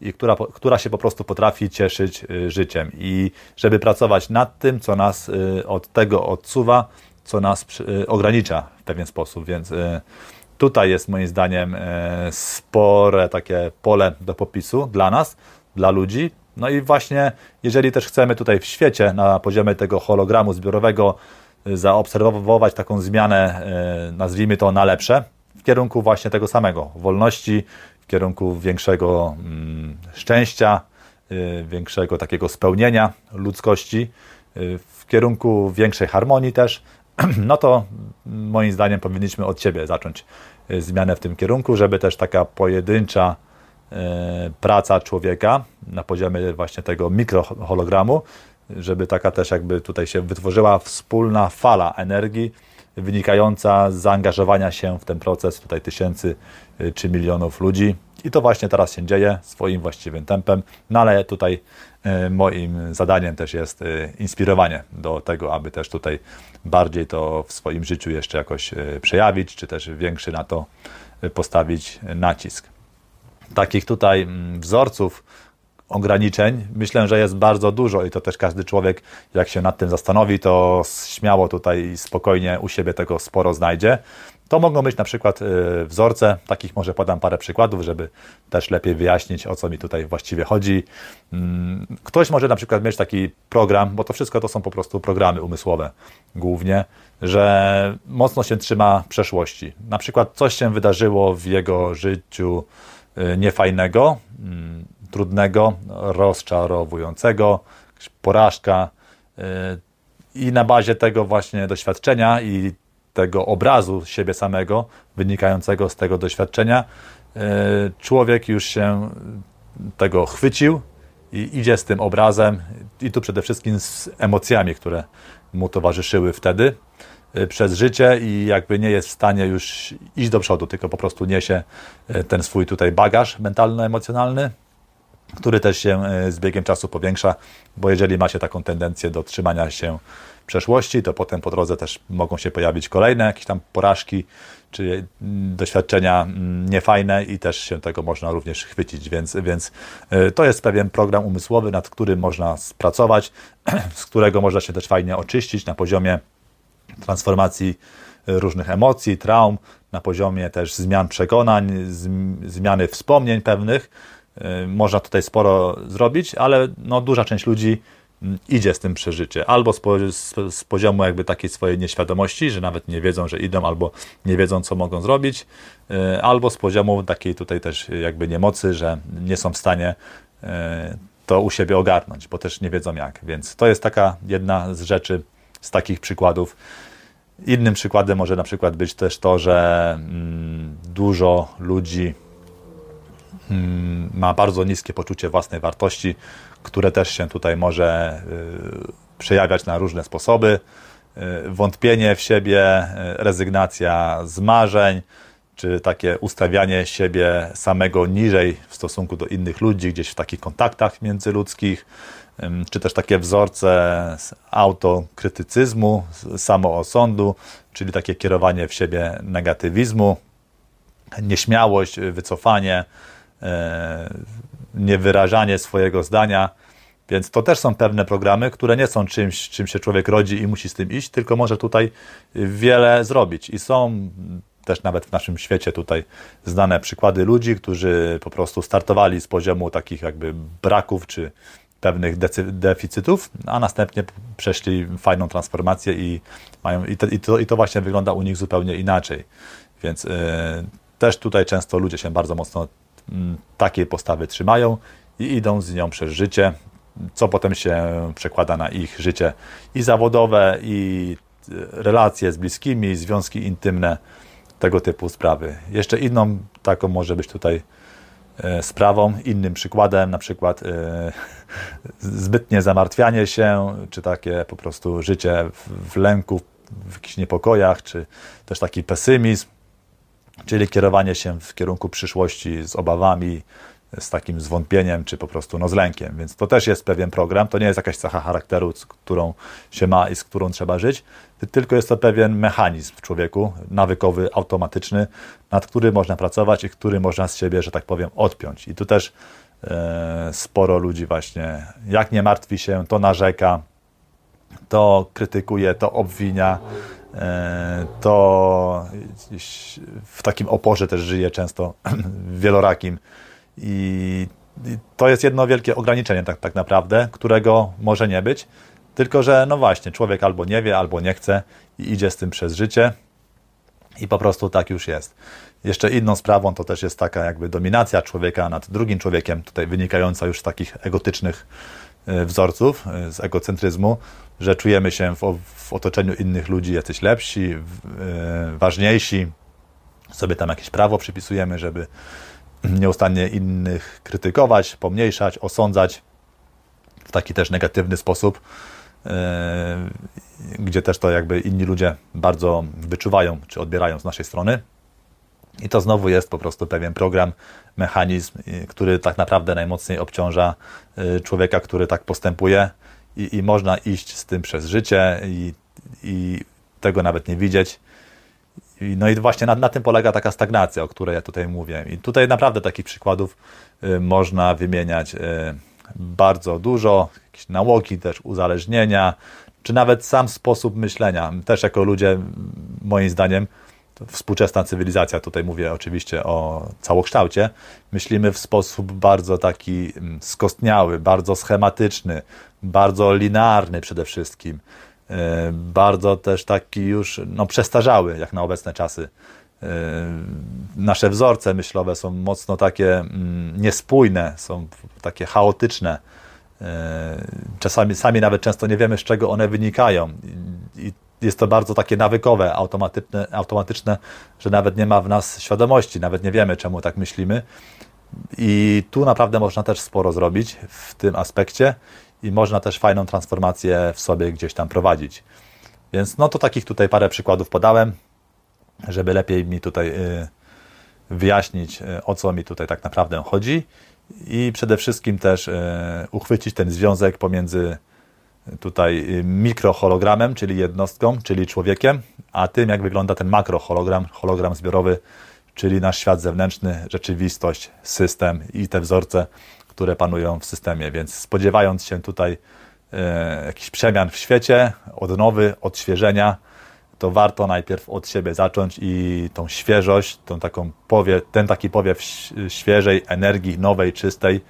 Speaker 1: i która, która się po prostu potrafi cieszyć y, życiem. I żeby pracować nad tym, co nas od tego odsuwa, co nas ogranicza w pewien sposób, więc tutaj jest moim zdaniem e, spore takie pole do popisu dla nas, dla ludzi. No i właśnie, jeżeli też chcemy tutaj w świecie na poziomie tego hologramu zbiorowego e, zaobserwować taką zmianę, e, nazwijmy to na lepsze, w kierunku właśnie tego samego wolności, w kierunku większego mm, szczęścia, większego takiego spełnienia ludzkości, w kierunku większej harmonii też, no to mm, moim zdaniem powinniśmy od siebie zacząć E, zmianę w tym kierunku, żeby też taka pojedyncza e, praca człowieka na poziomie właśnie tego mikrohologramu, żeby taka też jakby tutaj się wytworzyła wspólna fala energii wynikająca z zaangażowania się w ten proces tutaj tysięcy e, czy milionów ludzi, i to właśnie teraz się dzieje swoim właściwym tempem, no ale tutaj e, moim zadaniem też jest e, inspirowanie do tego, aby też tutaj bardziej to w swoim życiu jeszcze jakoś e, przejawić, czy też większy na to postawić nacisk. Takich tutaj mm, wzorców, ograniczeń myślę, że jest bardzo dużo i to też każdy człowiek, jak się nad tym zastanowi, to śmiało tutaj spokojnie u siebie tego sporo znajdzie. To mogą być na przykład y, wzorce, takich może podam parę przykładów, żeby też lepiej wyjaśnić, o co mi tutaj właściwie chodzi. Mm, ktoś może na przykład mieć taki program, bo to wszystko to są po prostu programy umysłowe głównie, że mocno się trzyma przeszłości. Na przykład coś się wydarzyło w jego życiu y, niefajnego, mm, trudnego, rozczarowującego, porażka. Y, I na bazie tego właśnie doświadczenia i tego obrazu siebie samego, wynikającego z tego doświadczenia, y, człowiek już się tego chwycił i idzie z tym obrazem, i tu przede wszystkim z emocjami, które mu towarzyszyły wtedy y, przez życie i jakby nie jest w stanie już iść do przodu, tylko po prostu niesie ten swój tutaj bagaż mentalno-emocjonalny który też się e, z biegiem czasu powiększa, bo jeżeli macie taką tendencję do trzymania się przeszłości, to potem po drodze też mogą się pojawić kolejne jakieś tam porażki czy mm, doświadczenia mm, niefajne i też się tego można również chwycić, więc, więc e, to jest pewien program umysłowy, nad którym można pracować, z którego można się też fajnie oczyścić na poziomie transformacji e, różnych emocji, traum, na poziomie też zmian przekonań, zmiany wspomnień pewnych, Y, można tutaj sporo zrobić, ale no, duża część ludzi mm, idzie z tym przeżycie. Albo z, z, z, poziomu jakby takiej swojej nieświadomości, że nawet nie wiedzą, że idą, albo nie wiedzą, co mogą zrobić, y, albo z poziomu takiej tutaj też jakby niemocy, że nie są w stanie y, to u siebie ogarnąć, bo też nie wiedzą jak. Więc to jest taka jedna z rzeczy, z takich przykładów. Innym przykładem może na przykład być też to, że mm, dużo ludzi Mm, ma bardzo niskie poczucie własnej wartości, które też się tutaj może y, przejawiać na różne sposoby. Y, wątpienie w siebie, y, rezygnacja z marzeń, czy takie ustawianie siebie samego niżej w stosunku do innych ludzi, gdzieś w takich kontaktach międzyludzkich, czy też takie wzorce autokrytycyzmu, samoosądu, czyli takie kierowanie w siebie negatywizmu, nieśmiałość, wycofanie, E, niewyrażanie swojego zdania. Więc to też są pewne programy, które nie są czymś, czym się człowiek rodzi i musi z tym iść, tylko może tutaj wiele zrobić. I są też nawet w naszym świecie tutaj znane przykłady ludzi, którzy po prostu startowali z poziomu takich jakby braków czy pewnych deficytów, a następnie przeszli fajną transformację i, mają, i, te, i, to, i to właśnie wygląda u nich zupełnie inaczej. Więc e, też tutaj często ludzie się bardzo mocno Mm, takiej postawy trzymają i idą z nią przez życie, co potem się przekłada na ich życie i zawodowe, i e, relacje z bliskimi, związki intymne, tego typu sprawy. Jeszcze inną taką może być tutaj e, sprawą, innym przykładem, na przykład yy, zbytnie zamartwianie się, czy takie po prostu życie w, w lęku, w jakichś niepokojach, czy też taki pesymizm, Czyli kierowanie się w kierunku przyszłości z obawami, z takim zwątpieniem, czy po prostu no, z lękiem. Więc to też jest pewien program. To nie jest jakaś cecha charakteru, z którą się ma i z którą trzeba żyć, tylko jest to pewien mechanizm w człowieku, nawykowy, automatyczny, nad który można pracować i który można z siebie, że tak powiem, odpiąć. I tu też e, sporo ludzi właśnie, jak nie martwi się, to narzeka, to krytykuje, to obwinia. E, to w takim oporze też żyje często wielorakim. I to jest jedno wielkie ograniczenie tak, tak naprawdę, którego może nie być, tylko że no właśnie, człowiek albo nie wie, albo nie chce i idzie z tym przez życie i po prostu tak już jest. Jeszcze inną sprawą to też jest taka jakby dominacja człowieka nad drugim człowiekiem, tutaj wynikająca już z takich egotycznych E, wzorców, e, z egocentryzmu, że czujemy się w, w otoczeniu innych ludzi jacyś lepsi, e, ważniejsi, sobie tam jakieś prawo przypisujemy, żeby nieustannie innych krytykować, pomniejszać, osądzać w taki też negatywny sposób, gdzie też to jakby inni ludzie bardzo wyczuwają czy odbierają z naszej strony. I to znowu jest po prostu pewien program, mechanizm, y, który tak naprawdę najmocniej obciąża y, człowieka, który tak postępuje i, i można iść z tym przez życie i, i tego nawet nie widzieć. no i właśnie na, na, tym polega taka stagnacja, o której ja tutaj mówię. I tutaj naprawdę takich przykładów y, można wymieniać bardzo dużo, jakieś nałogi też, uzależnienia, czy nawet sam sposób myślenia. Też jako ludzie, moim zdaniem, współczesna cywilizacja, tutaj mówię oczywiście o całokształcie, myślimy w sposób bardzo taki mm, skostniały, bardzo schematyczny, bardzo linearny przede wszystkim, e, bardzo też taki już no, przestarzały jak na obecne czasy. E, nasze wzorce myślowe są mocno takie mm, niespójne, są takie chaotyczne. E, czasami sami nawet często nie wiemy, z czego one wynikają jest to bardzo takie nawykowe, automatyczne, automatyczne, że nawet nie ma w nas świadomości, nawet nie wiemy, czemu tak myślimy. I tu naprawdę można też sporo zrobić w tym aspekcie i można też fajną transformację w sobie gdzieś tam prowadzić. Więc no to takich tutaj parę przykładów podałem, żeby lepiej mi tutaj y, wyjaśnić, y, o co mi tutaj tak naprawdę chodzi i przede wszystkim też y, uchwycić ten związek pomiędzy tutaj y, mikrohologramem, czyli jednostką, czyli człowiekiem, a tym, jak wygląda ten makrohologram, hologram zbiorowy, czyli nasz świat zewnętrzny, rzeczywistość, system i te wzorce, które panują w systemie. Więc spodziewając się tutaj e, jakichś przemian w świecie, odnowy, odświeżenia, to warto najpierw od siebie zacząć i tą świeżość, tą taką powie, ten taki powiew świeżej energii, nowej, czystej,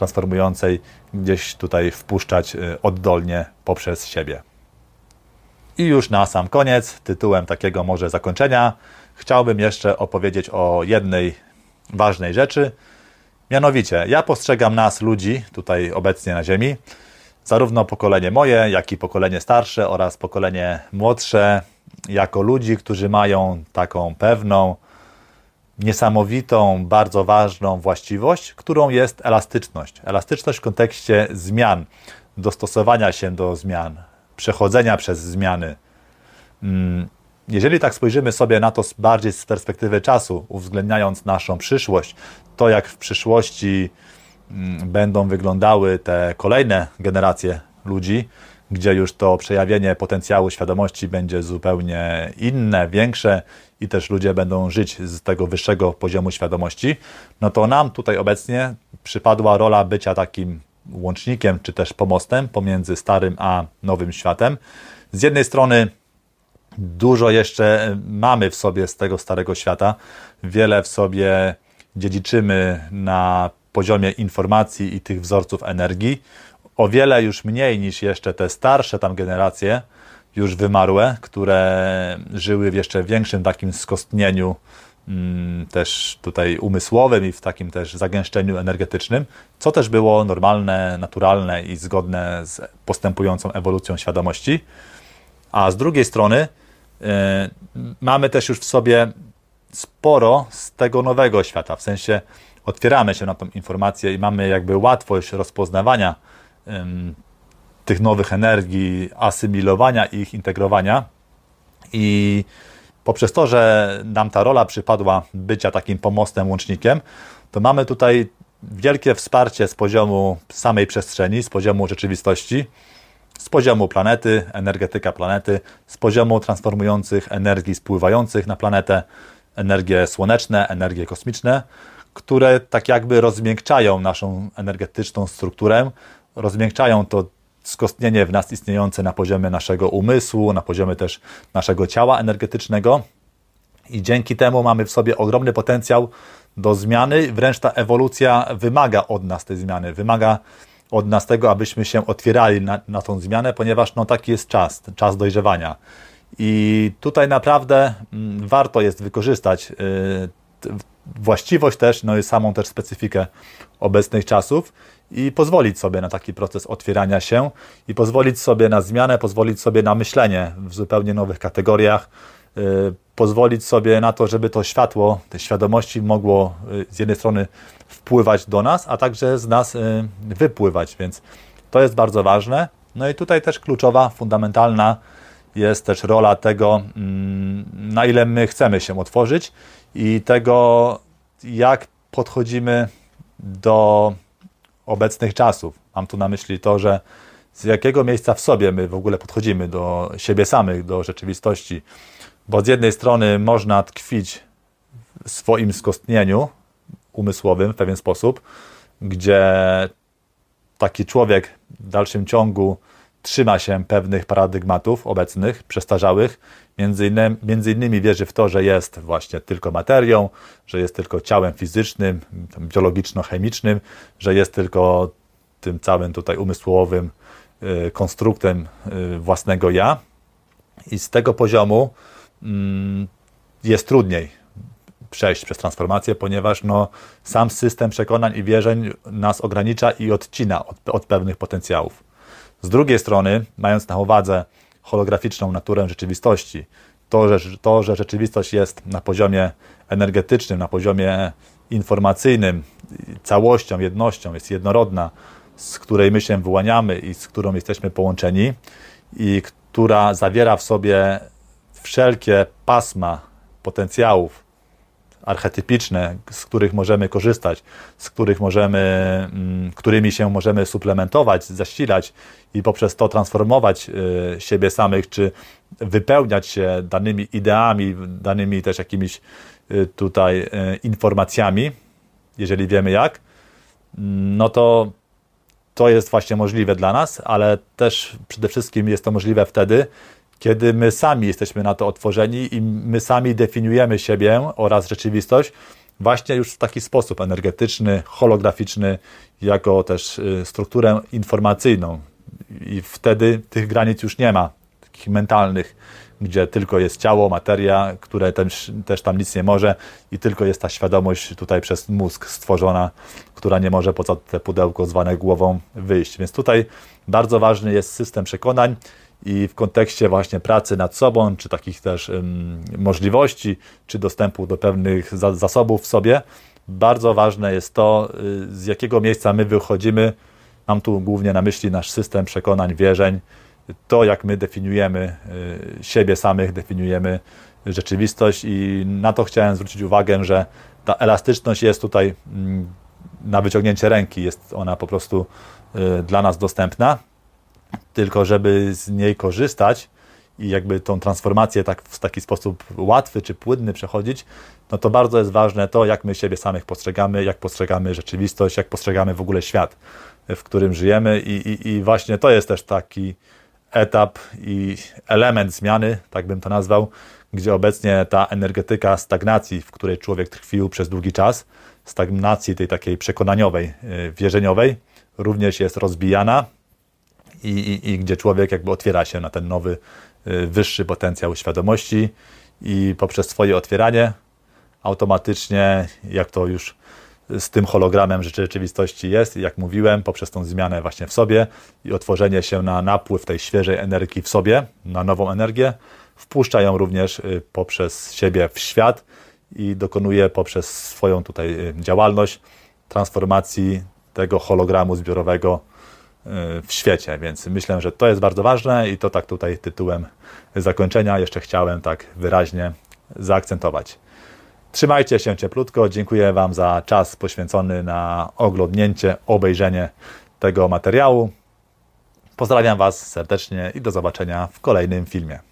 Speaker 1: transformującej gdzieś tutaj wpuszczać y, oddolnie poprzez siebie. I już na sam koniec, tytułem takiego może zakończenia, chciałbym jeszcze opowiedzieć o jednej ważnej rzeczy. Mianowicie, ja postrzegam nas, ludzi, tutaj obecnie na Ziemi, zarówno pokolenie moje, jak i pokolenie starsze oraz pokolenie młodsze, jako ludzi, którzy mają taką pewną, niesamowitą, bardzo ważną właściwość, którą jest elastyczność. Elastyczność w kontekście zmian, dostosowania się do zmian, przechodzenia przez zmiany. Mm, jeżeli tak spojrzymy sobie na to bardziej z perspektywy czasu, uwzględniając naszą przyszłość, to jak w przyszłości mm, będą wyglądały te kolejne generacje ludzi, gdzie już to przejawienie potencjału świadomości będzie zupełnie inne, większe i też ludzie będą żyć z tego wyższego poziomu świadomości, no to nam tutaj obecnie przypadła rola bycia takim łącznikiem czy też pomostem pomiędzy starym a nowym światem. Z jednej strony dużo jeszcze mamy w sobie z tego starego świata, wiele w sobie dziedziczymy na poziomie informacji i tych wzorców energii o wiele już mniej niż jeszcze te starsze tam generacje, już wymarłe, które żyły w jeszcze większym takim skostnieniu mm, też tutaj umysłowym i w takim też zagęszczeniu energetycznym, co też było normalne, naturalne i zgodne z postępującą ewolucją świadomości. A z drugiej strony yy, mamy też już w sobie sporo z tego nowego świata, w sensie otwieramy się na tą informację i mamy jakby łatwość rozpoznawania tych nowych energii, asymilowania ich, integrowania. I poprzez to, że nam ta rola przypadła bycia takim pomostem, łącznikiem, to mamy tutaj wielkie wsparcie z poziomu samej przestrzeni, z poziomu rzeczywistości, z poziomu planety, energetyka planety, z poziomu transformujących energii spływających na planetę, energie słoneczne, energie kosmiczne, które tak jakby rozmiękczają naszą energetyczną strukturę, rozmiękczają to skostnienie w nas istniejące na poziomie naszego umysłu, na poziomie też naszego ciała energetycznego. I dzięki temu mamy w sobie ogromny potencjał do zmiany. Wręcz ta ewolucja wymaga od nas tej zmiany, wymaga od nas tego, abyśmy się otwierali na, na tą zmianę, ponieważ no, taki jest czas, czas dojrzewania. I tutaj naprawdę mm, warto jest wykorzystać y, właściwość też, no i samą też specyfikę obecnych czasów i pozwolić sobie na taki proces otwierania się i pozwolić sobie na zmianę, pozwolić sobie na myślenie w zupełnie nowych kategoriach, y, pozwolić sobie na to, żeby to światło te świadomości mogło y, z jednej strony wpływać do nas, a także z nas y, wypływać, więc to jest bardzo ważne. No i tutaj też kluczowa, fundamentalna jest też rola tego, mm, na ile my chcemy się otworzyć i tego, jak podchodzimy do obecnych czasów. Mam tu na myśli to, że z jakiego miejsca w sobie my w ogóle podchodzimy do siebie samych, do rzeczywistości. Bo z jednej strony można tkwić w swoim skostnieniu umysłowym w pewien sposób, gdzie taki człowiek w dalszym ciągu trzyma się pewnych paradygmatów obecnych, przestarzałych. Między, między innymi wierzy w to, że jest właśnie tylko materią, że jest tylko ciałem fizycznym, biologiczno-chemicznym, że jest tylko tym całym tutaj umysłowym y, konstruktem y, własnego ja. I z tego poziomu mm, jest trudniej przejść przez transformację, ponieważ no, sam system przekonań i wierzeń nas ogranicza i odcina od, od pewnych potencjałów. Z drugiej strony, mając na uwadze holograficzną naturę rzeczywistości, to że, to, że rzeczywistość jest na poziomie energetycznym, na poziomie informacyjnym, całością, jednością, jest jednorodna, z której my się wyłaniamy i z którą jesteśmy połączeni, i która zawiera w sobie wszelkie pasma potencjałów, archetypiczne, z których możemy korzystać, z których możemy, mm, którymi się możemy suplementować, zasilać i poprzez to transformować y, siebie samych, czy wypełniać się danymi ideami, danymi też jakimiś y, tutaj y, informacjami, jeżeli wiemy jak, mm, no to to jest właśnie możliwe dla nas, ale też przede wszystkim jest to możliwe wtedy, kiedy my sami jesteśmy na to otworzeni i my sami definiujemy siebie oraz rzeczywistość właśnie już w taki sposób energetyczny, holograficzny, jako też y, strukturę informacyjną. I wtedy tych granic już nie ma, takich mentalnych, gdzie tylko jest ciało, materia, które też, też tam nic nie może i tylko jest ta świadomość tutaj przez mózg stworzona, która nie może poza te pudełko zwane głową wyjść. Więc tutaj bardzo ważny jest system przekonań i w kontekście właśnie pracy nad sobą, czy takich też ym, możliwości, czy dostępu do pewnych za zasobów w sobie, bardzo ważne jest to, y, z jakiego miejsca my wychodzimy. Mam tu głównie na myśli nasz system przekonań, wierzeń, to jak my definiujemy y, siebie samych, definiujemy rzeczywistość i na to chciałem zwrócić uwagę, że ta elastyczność jest tutaj y, na wyciągnięcie ręki, jest ona po prostu y, dla nas dostępna tylko żeby z niej korzystać i jakby tą transformację tak w taki sposób łatwy czy płynny przechodzić, no to bardzo jest ważne to, jak my siebie samych postrzegamy, jak postrzegamy rzeczywistość, jak postrzegamy w ogóle świat, w którym żyjemy i, i, i właśnie to jest też taki etap i element zmiany, tak bym to nazwał, gdzie obecnie ta energetyka stagnacji, w której człowiek tkwił przez długi czas, stagnacji tej takiej przekonaniowej, y, wierzeniowej, również jest rozbijana i, i, i gdzie człowiek jakby otwiera się na ten nowy, y, wyższy potencjał świadomości i poprzez swoje otwieranie automatycznie, jak to już z tym hologramem rzeczywistości jest, jak mówiłem, poprzez tą zmianę właśnie w sobie i otworzenie się na napływ tej świeżej energii w sobie, na nową energię, wpuszcza ją również y, poprzez siebie w świat i dokonuje poprzez swoją tutaj y, działalność transformacji tego hologramu zbiorowego w świecie, więc myślę, że to jest bardzo ważne i to tak tutaj tytułem zakończenia jeszcze chciałem tak wyraźnie zaakcentować. Trzymajcie się cieplutko. Dziękuję Wam za czas poświęcony na oglądnięcie, obejrzenie tego materiału. Pozdrawiam Was serdecznie i do zobaczenia w kolejnym filmie.